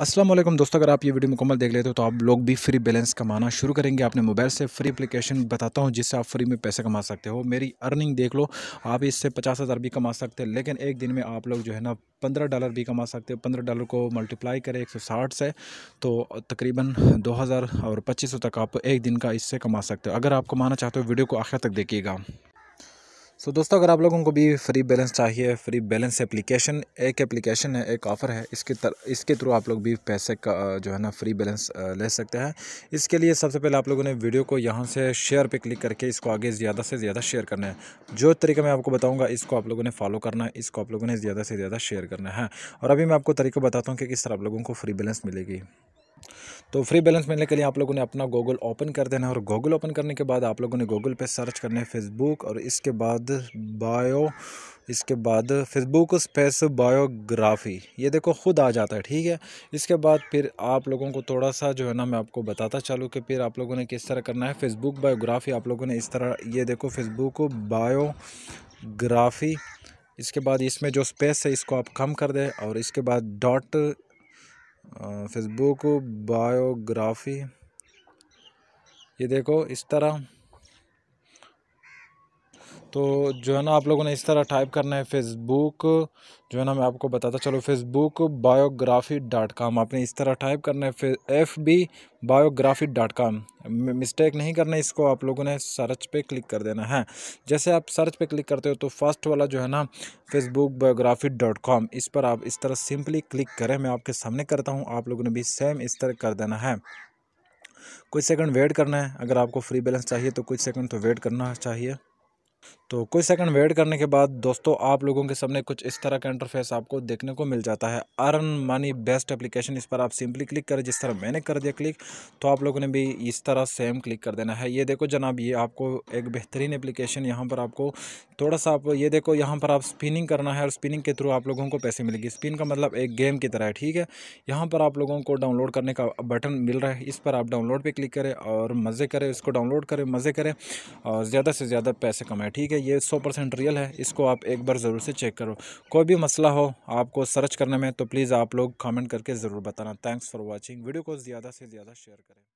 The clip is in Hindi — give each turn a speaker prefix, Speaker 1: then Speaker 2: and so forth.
Speaker 1: असलम दोस्तों अगर आप ये वीडियो मुकम्मल देख लेते हो तो आप लोग भी फ्री बैलेंस कमाना शुरू करेंगे आपने मोबाइल से फ्री एप्लीकेशन बताता हूँ जिससे आप फ्री में पैसे कमा सकते हो मेरी अर्निंग देख लो आप इससे पचास हज़ार भी कमा सकते हैं लेकिन एक दिन में आप लोग जो है ना पंद्रह डॉलर भी कमा सकते हो पंद्रह डॉलर को मल्टीप्लाई करें एक सौ साठ से तो तकरीबन दो हज़ार और पच्चीस सौ तक आप एक दिन का इससे कमा सकते हो अगर आप कमाना चाहते हो वीडियो को आखिर तक देखिएगा सो दोस्तों अगर आप लोगों को भी फ्री बैलेंस चाहिए फ्री बैलेंस एप्लीकेशन एक एप्लीकेशन है एक ऑफ़र है इसके तर, इसके थ्रू आप लोग भी पैसे का जो है ना फ्री बैलेंस ले सकते हैं इसके लिए सबसे पहले आप लोगों ने वीडियो को यहाँ से शेयर पे क्लिक करके इसको आगे ज़्यादा से ज़्यादा शेयर करना है जो तरीका मैं आपको बताऊँगा इसको आप लोगों ने फॉलो करना है इसको आप लोगों ने ज़्यादा से ज़्यादा शेयर करना है और अभी मैं आपको तरीका बताता हूँ कि किस तरह आप लोगों को फ्री बैलेंस मिलेगी तो फ्री बैलेंस मिलने के लिए आप लोगों ने अपना गूगल ओपन कर देना और गूगल ओपन करने के बाद आप लोगों ने गूगल पे सर्च करने है फेसबुक और इसके बाद बायो इसके बाद फेसबुक स्पेस बायोग्राफी ये देखो खुद आ जाता है ठीक है इसके बाद फिर आप लोगों को थोड़ा सा जो है ना मैं आपको बताता चलूँ कि फिर आप लोगों ने किस तरह करना है फेसबुक बायोग्राफी आप लोगों ने इस तरह ये देखो फेसबुक बायोग्राफी इसके बाद इसमें जो स्पेस है इसको आप कम कर दें और इसके बाद डॉट फेसबुक बायोग्राफी ये देखो इस तरह तो जो है ना आप लोगों ने इस तरह टाइप करना है फेसबुक जो है ना मैं आपको बताता चलो फेसबुक बायोग्राफी डॉट कॉम आपने इस तरह टाइप करना है F B biography dot com mistake नहीं करना इसको आप लोगों ने सर्च पे क्लिक कर देना है जैसे आप सर्च पे क्लिक करते हो तो फर्स्ट वाला जो है ना फेसबुक बायोग्राफी डॉट कॉम इस पर आप इस तरह सिंपली क्लिक करें मैं आपके सामने करता हूँ आप लोगों ने भी सेम इस तरह कर देना है कुछ सेकंड वेट करना है अगर आपको फ्री बैलेंस चाहिए तो कुछ सेकंड तो वेट करना चाहिए तो कुछ सेकंड वेट करने के बाद दोस्तों आप लोगों के सामने कुछ इस तरह का इंटरफेस आपको देखने को मिल जाता है अर्न मनी बेस्ट एप्लीकेशन इस पर आप सिंपली क्लिक करें जिस तरह मैंने कर दिया क्लिक तो आप लोगों ने भी इस तरह सेम क्लिक कर देना है ये देखो जनाब ये आपको एक बेहतरीन एप्लीकेशन यहाँ पर आपको थोड़ा सा आप ये देखो यहाँ पर आप स्पिनिंग करना है और स्पिनिंग के थ्रू आप लोगों को पैसे मिलेगी स्पिन का मतलब एक गेम की तरह है ठीक है यहाँ पर आप लोगों को डाउनलोड करने का बटन मिल रहा है इस पर आप डाउनलोड पर क्लिक करें और मज़े करें इसको डाउनलोड करें मज़े करें और ज़्यादा से ज़्यादा पैसे कमाएँ ठीक है ये सौ परसेंट रियल है इसको आप एक बार ज़रूर से चेक करो कोई भी मसला हो आपको सर्च करने में तो प्लीज़ आप लोग कमेंट करके ज़रूर बताना थैंक्स फॉर वॉचिंग वीडियो को ज़्यादा से ज़्यादा शेयर करें